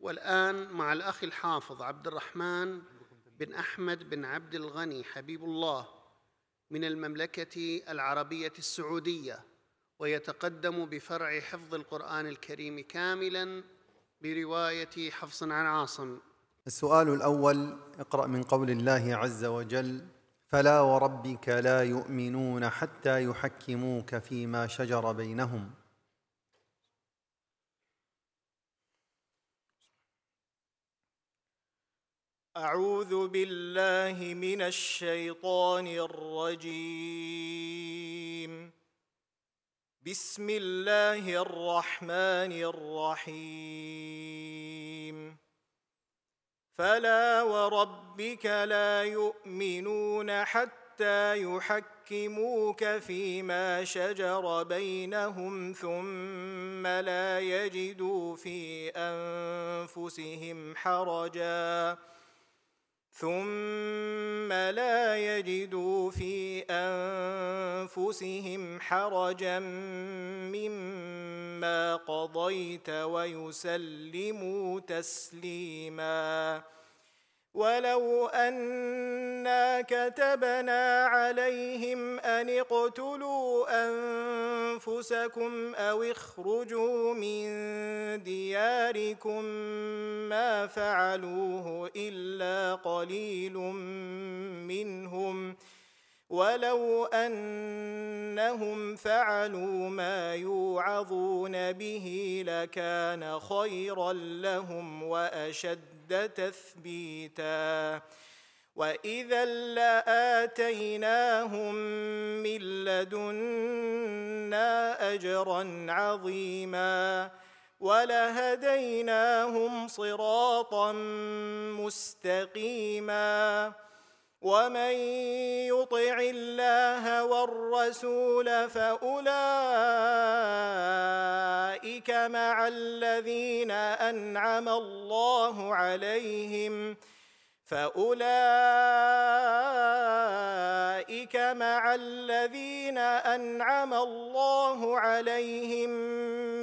والآن مع الأخ الحافظ عبد الرحمن بن أحمد بن عبد الغني حبيب الله من المملكة العربية السعودية ويتقدم بفرع حفظ القرآن الكريم كاملا برواية حفص عن عاصم السؤال الأول اقرأ من قول الله عز وجل فلا وربك لا يؤمنون حتى يحكموك فيما شجر بينهم أعوذ بالله من الشيطان الرجيم بسم الله الرحمن الرحيم فلا وربك لا يؤمنون حتى يحكموك فيما شجر بينهم ثم لا يجدوا في أنفسهم حرجاً ثم لا يجدوا في أنفسهم حرجا مما قضيت ويسلموا تسليماً ولو أنا كتبنا عليهم أن اقتلوا أنفسكم أو اخرجوا من دياركم ما فعلوه إلا قليل منهم ولو أنهم فعلوا ما يوعظون به لكان خيرا لهم وأشد واشد تثبيتا واذا لاتيناهم من لدنا اجرا عظيما ولهديناهم صراطا مستقيما ومن يطع الله والرسول فاولئك مع الذين انعم الله عليهم فاولئك مع الذين انعم الله عليهم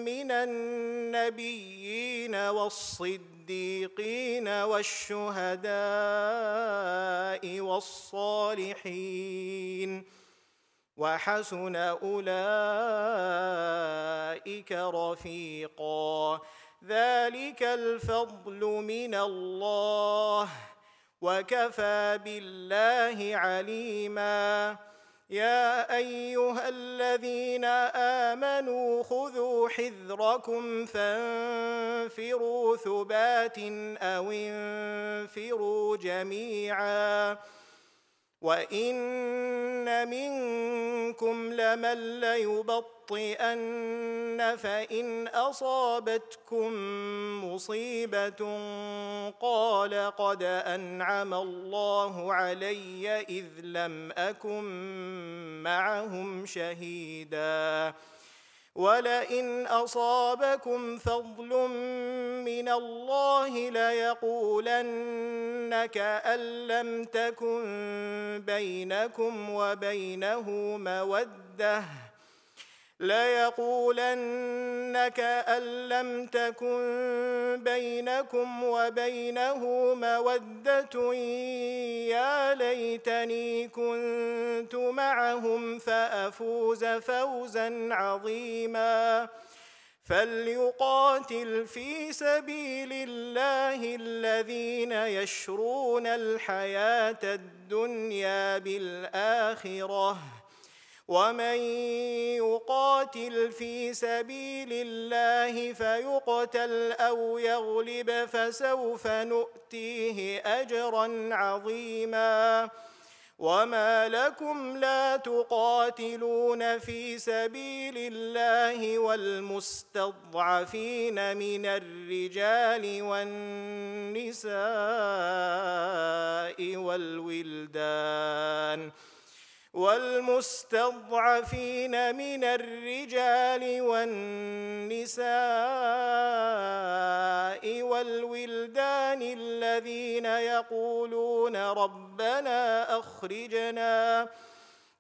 من النبيين والصديقين الصديقين والشهداء والصالحين وحسن أولئك رفيقا ذلك الفضل من الله وكفى بالله عليماً يا ايها الذين امنوا خذوا حذركم فانفروا ثبات او انفروا جميعا وإن منكم لمن ليبطئن فإن أصابتكم مصيبة قال قد أنعم الله علي إذ لم أكن معهم شهيداً ولئن أصابكم فضل من الله ليقولن كأن لم تكن بينكم وبينه مودة ليقولن كأن لم تكن بينكم وبينه مودة يا ليتني كنت معهم فأفوز فوزا عظيما فليقاتل في سبيل الله الذين يشرون الحياة الدنيا بالآخرة ۖ ومن يقاتل في سبيل الله فيقتل أو يغلب فسوف نؤتيه أجرا عظيما وما لكم لا تقاتلون في سبيل الله والمستضعفين من الرجال والنساء والولدان ۖ والمستضعفين من الرجال والنساء والولدان الذين يقولون ربنا أخرجنا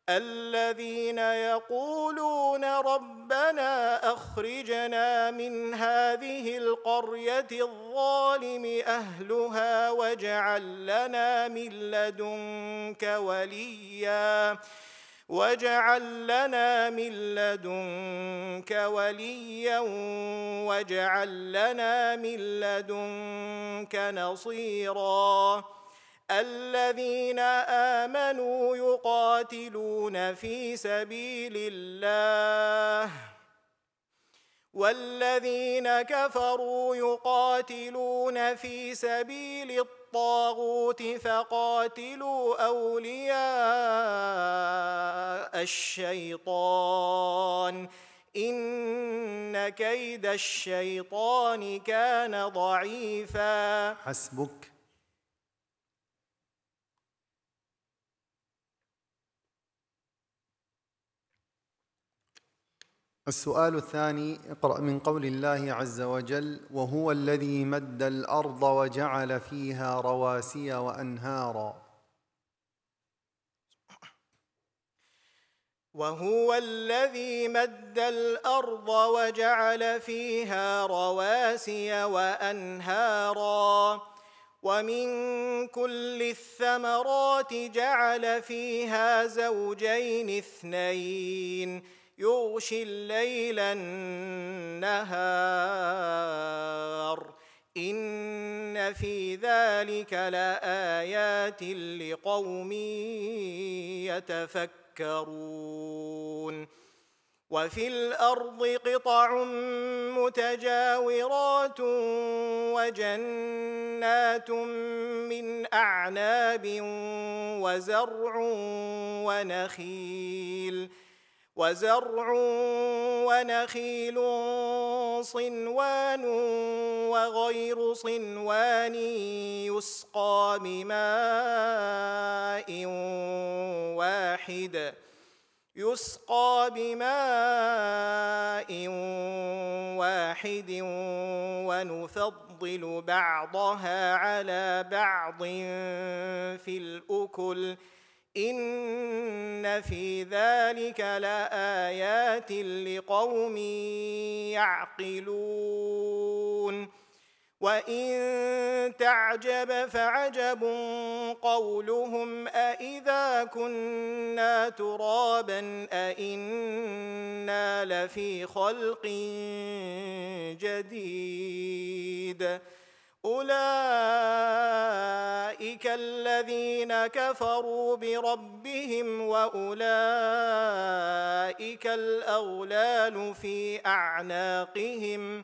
الذين يقولون ربنا أخرجنا من هذه القرية الظالم أهلها واجعل لنا من لدنك وليا واجعل لنا من لدنك وليا واجعل لنا من لدنك نصيرا الذين آمنوا يقال يقاتلون في سبيل الله والذين كفروا يقاتلون في سبيل الطاغوت فقاتلوا أولياء الشيطان إن كيد الشيطان كان ضعيفا حسبك السؤال الثاني اقرأ من قول الله عز وجل وهو الذي مد الأرض وجعل فيها رواسي وأنهارا وهو الذي مد الأرض وجعل فيها رواسي وأنهارا ومن كل الثمرات جعل فيها زوجين اثنين يغشي الليل النهار إن في ذلك لآيات لقوم يتفكرون وفي الأرض قطع متجاورات وجنات من أعناب وزرع ونخيل ۖ وزرع ونخيل صنوان وغير صنوان يسقى بماء واحد يسقى بماء واحد ونفضل بعضها على بعض في الأكل ۖ إن في ذلك لآيات لقوم يعقلون وإن تعجب فعجب قولهم أإذا كنا ترابا أإنا لفي خلق جديد' أولئك الذين كفروا بربهم وأولئك الأغلال في أعناقهم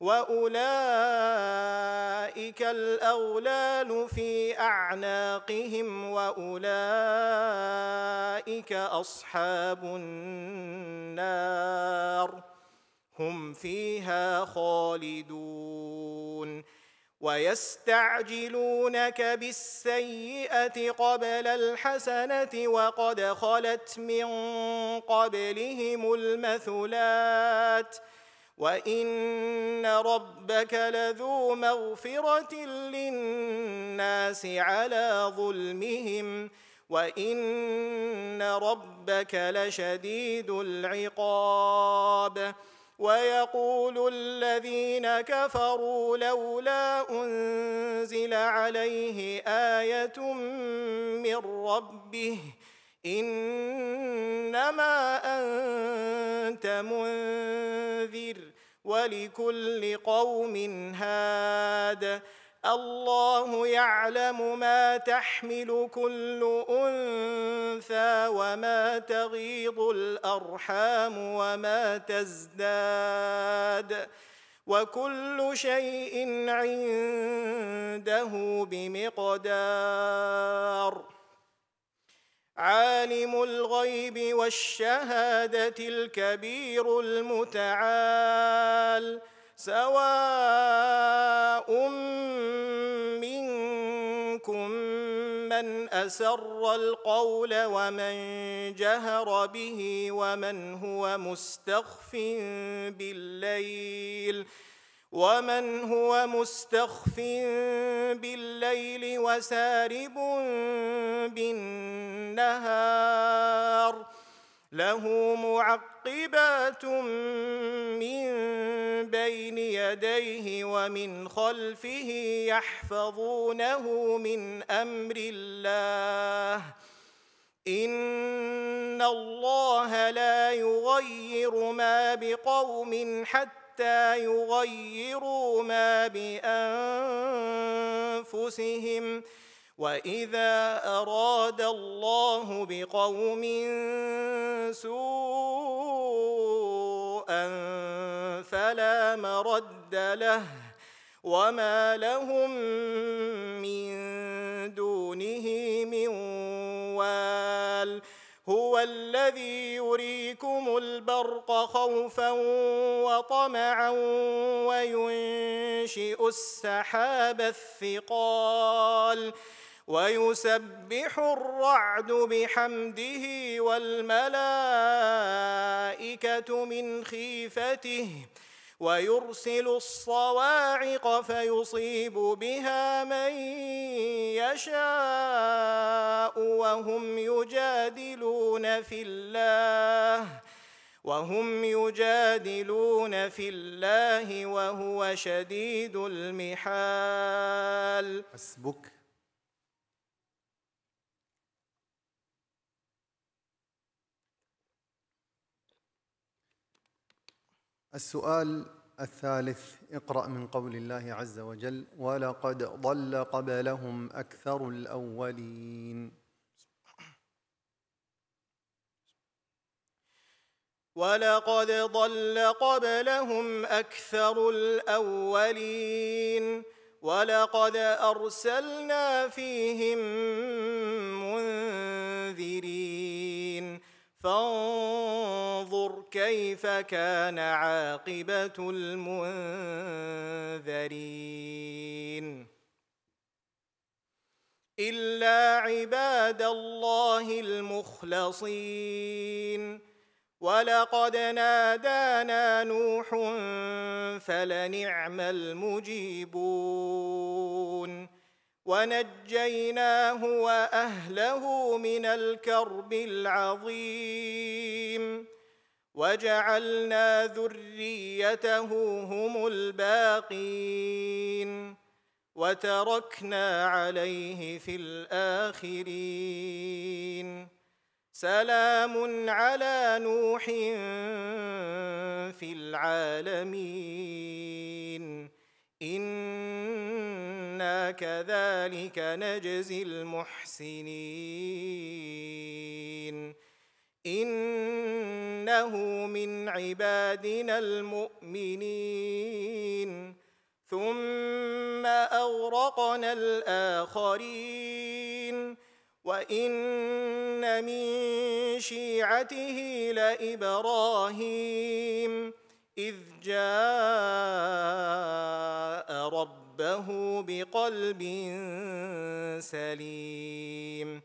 وأولئك الأغلال في أعناقهم وأولئك أصحاب النار هم فيها خالدون ويستعجلونك بالسيئة قبل الحسنة وقد خلت من قبلهم المثلات وإن ربك لذو مغفرة للناس على ظلمهم وإن ربك لشديد العقاب ويقول الذين كفروا لولا أنزل عليه آية من ربه إنما أنت منذر ولكل قوم هاد الله يعلم ما تحمل كل أنثى ترثى وما تغيض الأرحام وما تزداد وكل شيء عنده بمقدار عالم الغيب والشهادة الكبير المتعال سواء من أسر القول ومن جهر به ومن هو مستخف بالليل ومن هو مستخف بالليل وسارب بالنهار له معقبات من بين يديه ومن خلفه يحفظونه من امر الله ان الله لا يغير ما بقوم حتى يغيروا ما بانفسهم وإذا أراد الله بقوم سوءا فلا مرد له وما لهم من دونه من وال هو الذي يريكم البرق خوفا وطمعا وينشئ السحاب الثقال ويسبح الرعد بحمده والملائكة من خيفته ويرسل الصواعق فيصيب بها من يشاء وهم يجادلون في الله وهم يجادلون في الله وهو شديد المحال حسبك السؤال الثالث اقرأ من قول الله عز وجل ولقد ضل قبلهم أكثر الأولين ولقد ضل قبلهم أكثر الأولين ولقد أرسلنا فيهم منذرين فانظر كيف كان عاقبة المنذرين إلا عباد الله المخلصين ولقد نادانا نوح فلنعم المجيبون ونجيناه وأهله من الكرب العظيم وجعلنا ذريته هم الباقين وتركنا عليه في الآخرين سلام على نوح في العالمين إنا كذلك نجزي المحسنين إنه من عبادنا المؤمنين ثم أغرقنا الآخرين وإن من شيعته لإبراهيم إذ جاء ربه بقلب سليم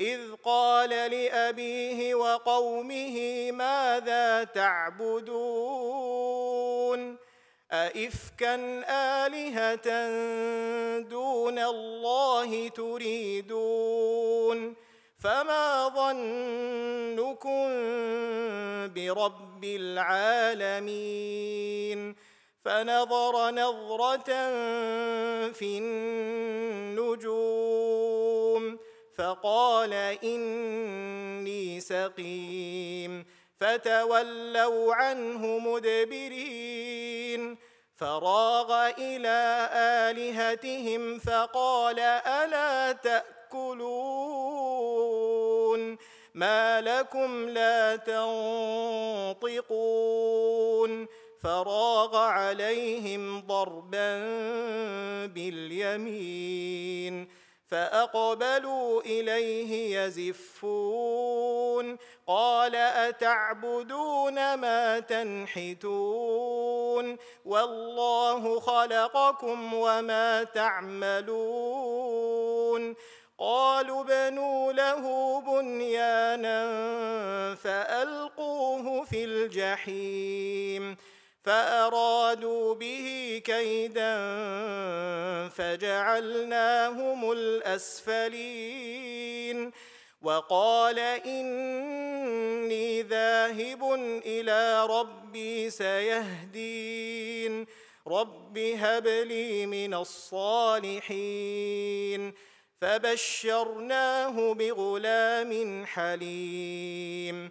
إذ قال لأبيه وقومه ماذا تعبدون أئفكا آلهة دون الله تريدون فما ظنكم برب العالمين فنظر نظرة في النجوم فقال إني سقيم فتولوا عنه مدبرين فراغ إلى آلهتهم فقال ألا تأكلون ما لكم لا تنطقون فراغ عليهم ضربا باليمين فأقبلوا إليه يزفون قال أتعبدون ما تنحتون والله خلقكم وما تعملون قالوا بنوا له بنيانا فألقوه في الجحيم فأرادوا به كيدا فجعلناهم الأسفلين وقال إني ذاهب إلى ربي سيهدين رب هب لي من الصالحين فبشرناه بغلام حليم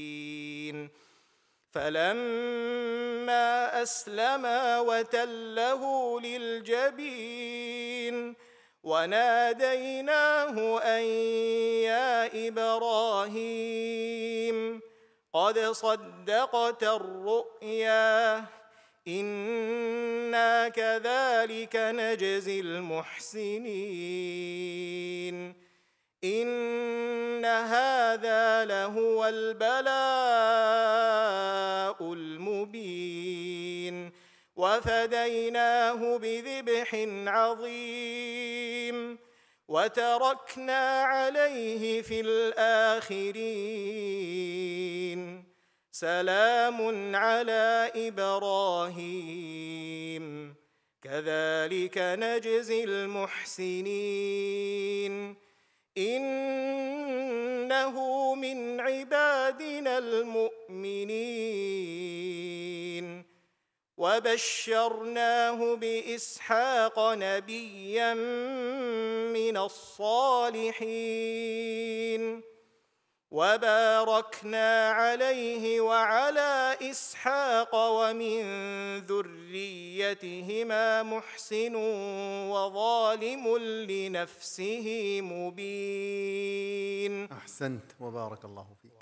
فلما أسلما وتله للجبين وناديناه أن يا إبراهيم قد صدقت الرؤيا إنا كذلك نجزي المحسنين إن هذا لهو البلاء وفديناه بذبح عظيم وتركنا عليه في الآخرين سلام على إبراهيم كذلك نجزي المحسنين إنه من عبادنا المؤمنين وبشرناه بإسحاق نبيا من الصالحين وباركنا عليه وعلى إسحاق ومن ذريتهما محسن وظالم لنفسه مبين أحسنت وبارك الله فيك